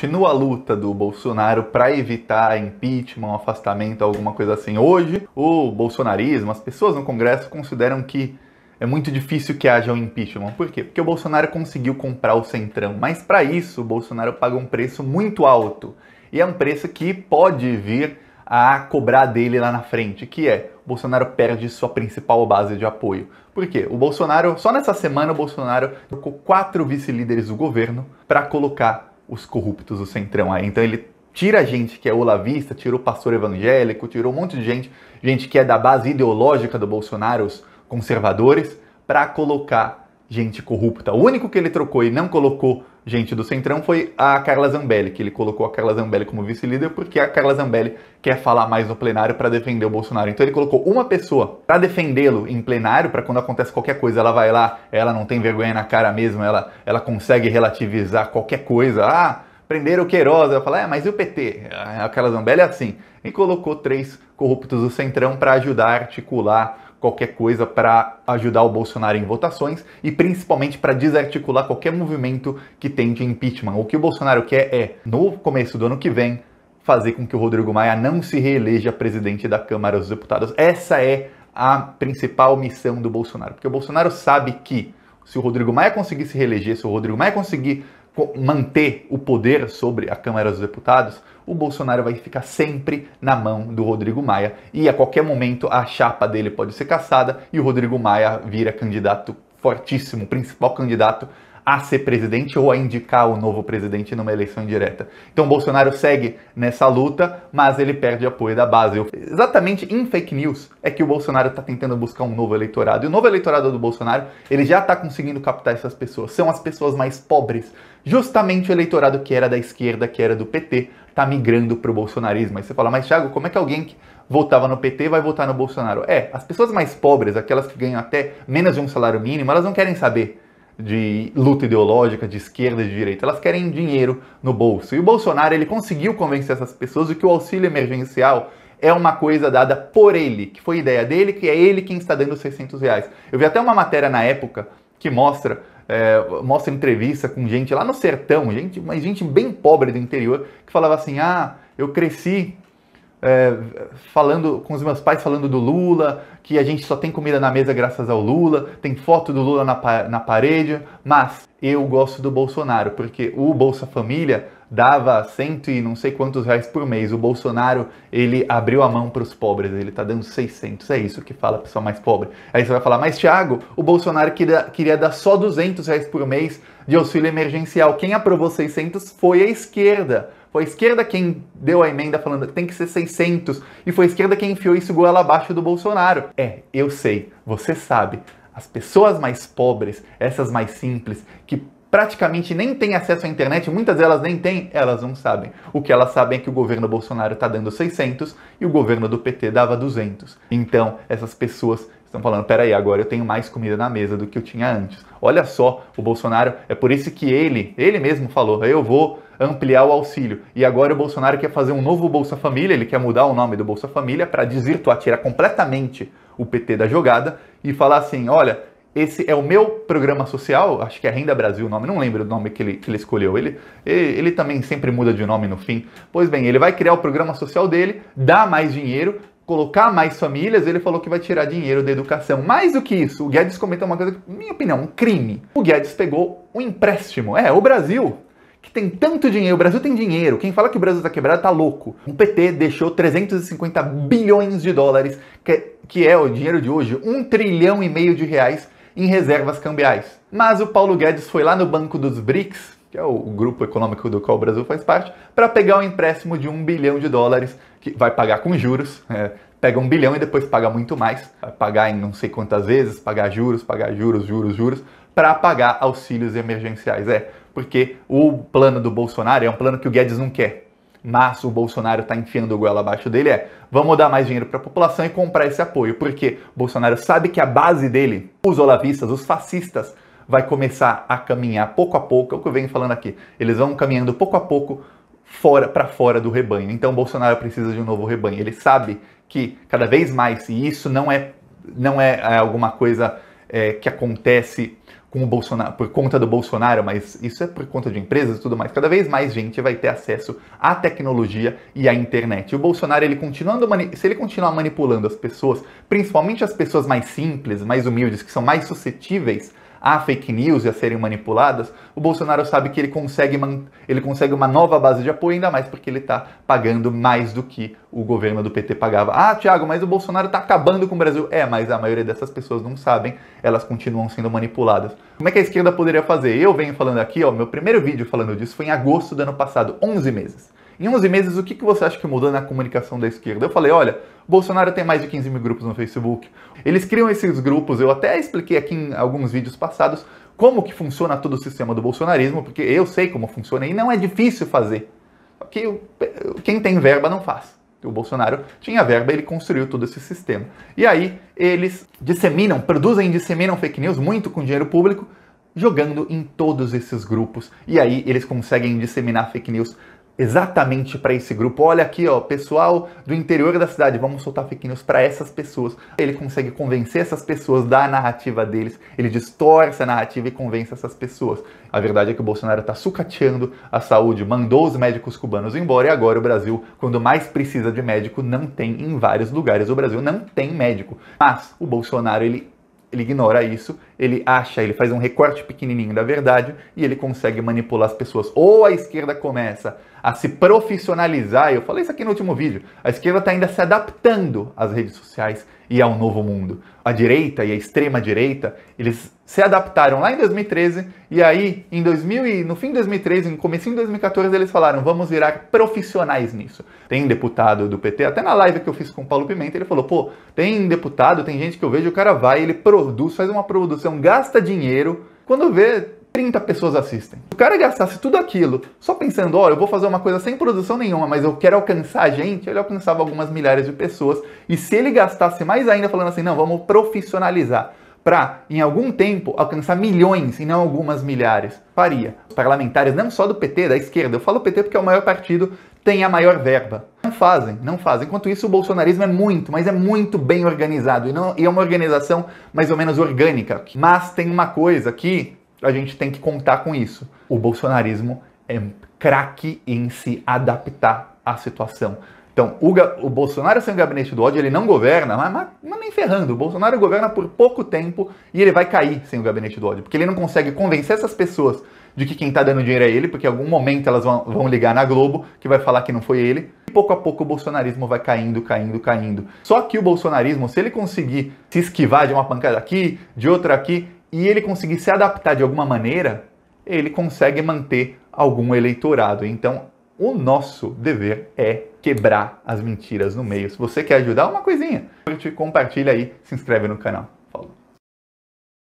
Continua a luta do Bolsonaro para evitar impeachment, afastamento, alguma coisa assim. Hoje, o bolsonarismo, as pessoas no Congresso consideram que é muito difícil que haja um impeachment. Por quê? Porque o Bolsonaro conseguiu comprar o Centrão, mas para isso o Bolsonaro paga um preço muito alto. E é um preço que pode vir a cobrar dele lá na frente, que é o Bolsonaro perde sua principal base de apoio. Por quê? O Bolsonaro, só nessa semana, o Bolsonaro tocou quatro vice-líderes do governo para colocar os corruptos, o centrão aí. Então ele tira a gente que é olavista, tira o pastor evangélico, tirou um monte de gente, gente que é da base ideológica do Bolsonaro, os conservadores, para colocar gente corrupta. O único que ele trocou e não colocou gente do Centrão foi a Carla Zambelli, que ele colocou a Carla Zambelli como vice-líder porque a Carla Zambelli quer falar mais no plenário para defender o Bolsonaro. Então ele colocou uma pessoa para defendê-lo em plenário, para quando acontece qualquer coisa, ela vai lá, ela não tem vergonha na cara mesmo, ela, ela consegue relativizar qualquer coisa. Ah, prenderam o Queiroz, ela fala, é, mas e o PT? A Carla Zambelli é assim. E colocou três corruptos do Centrão para ajudar a articular qualquer coisa para ajudar o Bolsonaro em votações e principalmente para desarticular qualquer movimento que tente impeachment. O que o Bolsonaro quer é, no começo do ano que vem, fazer com que o Rodrigo Maia não se reeleja presidente da Câmara dos Deputados. Essa é a principal missão do Bolsonaro, porque o Bolsonaro sabe que se o Rodrigo Maia conseguir se reeleger, se o Rodrigo Maia conseguir manter o poder sobre a Câmara dos Deputados, o Bolsonaro vai ficar sempre na mão do Rodrigo Maia e a qualquer momento a chapa dele pode ser caçada e o Rodrigo Maia vira candidato fortíssimo, principal candidato a ser presidente ou a indicar o novo presidente numa eleição direta. Então Bolsonaro segue nessa luta, mas ele perde apoio da base. Exatamente em fake news é que o Bolsonaro está tentando buscar um novo eleitorado. E o novo eleitorado do Bolsonaro, ele já está conseguindo captar essas pessoas. São as pessoas mais pobres. Justamente o eleitorado que era da esquerda, que era do PT, está migrando para o bolsonarismo. Aí você fala, mas Thiago, como é que alguém que votava no PT vai votar no Bolsonaro? É, as pessoas mais pobres, aquelas que ganham até menos de um salário mínimo, elas não querem saber de luta ideológica de esquerda e de direita. Elas querem dinheiro no bolso. E o Bolsonaro ele conseguiu convencer essas pessoas de que o auxílio emergencial é uma coisa dada por ele, que foi ideia dele, que é ele quem está dando os 600 reais. Eu vi até uma matéria na época que mostra é, mostra entrevista com gente lá no sertão, gente, mas gente bem pobre do interior que falava assim, ah, eu cresci é, falando com os meus pais falando do Lula, que a gente só tem comida na mesa graças ao Lula, tem foto do Lula na, na parede, mas eu gosto do Bolsonaro, porque o Bolsa Família dava cento e não sei quantos reais por mês. O Bolsonaro, ele abriu a mão para os pobres, ele está dando 600, é isso que fala a pessoa mais pobre. Aí você vai falar, mas Thiago, o Bolsonaro queria, queria dar só 200 reais por mês de auxílio emergencial. Quem aprovou 600 foi a esquerda. Foi a esquerda quem deu a emenda falando que tem que ser 600 e foi a esquerda quem enfiou isso goela abaixo do Bolsonaro. É, eu sei, você sabe. As pessoas mais pobres, essas mais simples, que praticamente nem têm acesso à internet, muitas delas nem têm, elas não sabem. O que elas sabem é que o governo Bolsonaro está dando 600 e o governo do PT dava 200. Então, essas pessoas estão falando, peraí, agora eu tenho mais comida na mesa do que eu tinha antes. Olha só, o Bolsonaro, é por isso que ele, ele mesmo falou, eu vou ampliar o auxílio. E agora o Bolsonaro quer fazer um novo Bolsa Família, ele quer mudar o nome do Bolsa Família para desvirtuar, tirar completamente o PT da jogada e falar assim: olha, esse é o meu programa social, acho que é Renda Brasil o nome, não lembro o nome que ele, que ele escolheu. Ele, ele, também sempre muda de nome no fim. Pois bem, ele vai criar o programa social dele, dar mais dinheiro, colocar mais famílias, ele falou que vai tirar dinheiro da educação. Mais do que isso, o Guedes comenta uma coisa, minha opinião, um crime. O Guedes pegou um empréstimo. É, o Brasil que tem tanto dinheiro, o Brasil tem dinheiro. Quem fala que o Brasil está quebrado está louco. O PT deixou 350 bilhões de dólares, que é, que é o dinheiro de hoje, um trilhão e meio de reais em reservas cambiais. Mas o Paulo Guedes foi lá no Banco dos BRICS, que é o grupo econômico do qual o Brasil faz parte, para pegar um empréstimo de um bilhão de dólares, que vai pagar com juros, é, pega um bilhão e depois paga muito mais, vai pagar em não sei quantas vezes, pagar juros, pagar juros, juros, juros, para pagar auxílios emergenciais. É, porque o plano do Bolsonaro é um plano que o Guedes não quer. Mas o Bolsonaro está enfiando o goela abaixo dele é, vamos dar mais dinheiro para a população e comprar esse apoio, porque Bolsonaro sabe que a base dele, os olavistas, os fascistas, vai começar a caminhar pouco a pouco, é o que eu venho falando aqui. Eles vão caminhando pouco a pouco fora para fora do rebanho. Então Bolsonaro precisa de um novo rebanho. Ele sabe que cada vez mais, e isso não é, não é, é alguma coisa é, que acontece com o Bolsonaro, por conta do Bolsonaro, mas isso é por conta de empresas e tudo mais. Cada vez mais gente vai ter acesso à tecnologia e à internet. E o Bolsonaro, ele continuando, se ele continuar manipulando as pessoas, principalmente as pessoas mais simples, mais humildes, que são mais suscetíveis a fake news e a serem manipuladas, o Bolsonaro sabe que ele consegue, ele consegue uma nova base de apoio, ainda mais porque ele está pagando mais do que o governo do PT pagava. Ah, Tiago, mas o Bolsonaro está acabando com o Brasil. É, mas a maioria dessas pessoas não sabem, elas continuam sendo manipuladas. Como é que a esquerda poderia fazer? Eu venho falando aqui, o meu primeiro vídeo falando disso foi em agosto do ano passado, 11 meses. Em 11 meses, o que, que você acha que mudou na comunicação da esquerda? Eu falei, olha, Bolsonaro tem mais de 15 mil grupos no Facebook. Eles criam esses grupos, eu até expliquei aqui em alguns vídeos passados como que funciona todo o sistema do bolsonarismo, porque eu sei como funciona e não é difícil fazer. Porque quem tem verba não faz. O Bolsonaro tinha verba, ele construiu todo esse sistema. E aí eles disseminam, produzem e disseminam fake news muito com dinheiro público, jogando em todos esses grupos. E aí eles conseguem disseminar fake news exatamente para esse grupo. Olha aqui, ó, pessoal do interior da cidade, vamos soltar fake news para essas pessoas. Ele consegue convencer essas pessoas da narrativa deles, ele distorce a narrativa e convence essas pessoas. A verdade é que o Bolsonaro está sucateando a saúde, mandou os médicos cubanos embora e agora o Brasil, quando mais precisa de médico, não tem em vários lugares. O Brasil não tem médico. Mas o Bolsonaro, ele ele ignora isso, ele acha, ele faz um recorte pequenininho da verdade e ele consegue manipular as pessoas. Ou a esquerda começa a se profissionalizar, eu falei isso aqui no último vídeo, a esquerda está ainda se adaptando às redes sociais, e ao é novo mundo. A direita e a extrema direita, eles se adaptaram lá em 2013 e aí em 2000 e no fim de 2013, no começo de 2014 eles falaram, vamos virar profissionais nisso. Tem deputado do PT, até na live que eu fiz com o Paulo Pimenta, ele falou, pô, tem deputado, tem gente que eu vejo, o cara vai, ele produz, faz uma produção, gasta dinheiro, quando vê, 30 pessoas assistem. Se o cara gastasse tudo aquilo só pensando, olha, eu vou fazer uma coisa sem produção nenhuma, mas eu quero alcançar a gente, ele alcançava algumas milhares de pessoas. E se ele gastasse mais ainda falando assim, não, vamos profissionalizar para, em algum tempo, alcançar milhões e não algumas milhares. Faria. Os parlamentares, não só do PT, da esquerda, eu falo PT porque é o maior partido, tem a maior verba. Não fazem, não fazem. Enquanto isso, o bolsonarismo é muito, mas é muito bem organizado. E, não, e é uma organização mais ou menos orgânica. Mas tem uma coisa que a gente tem que contar com isso. O bolsonarismo é craque em se adaptar à situação. Então, o, o Bolsonaro sem o gabinete do ódio, ele não governa, mas, mas, mas, nem ferrando. O Bolsonaro governa por pouco tempo e ele vai cair sem o gabinete do ódio, porque ele não consegue convencer essas pessoas de que quem está dando dinheiro é ele, porque em algum momento elas vão, vão ligar na Globo, que vai falar que não foi ele. E pouco a pouco o bolsonarismo vai caindo, caindo, caindo. Só que o bolsonarismo, se ele conseguir se esquivar de uma pancada aqui, de outra aqui, e ele conseguir se adaptar de alguma maneira, ele consegue manter algum eleitorado. Então, o nosso dever é quebrar as mentiras no meio. Se você quer ajudar, uma coisinha. Compartilha aí, se inscreve no canal.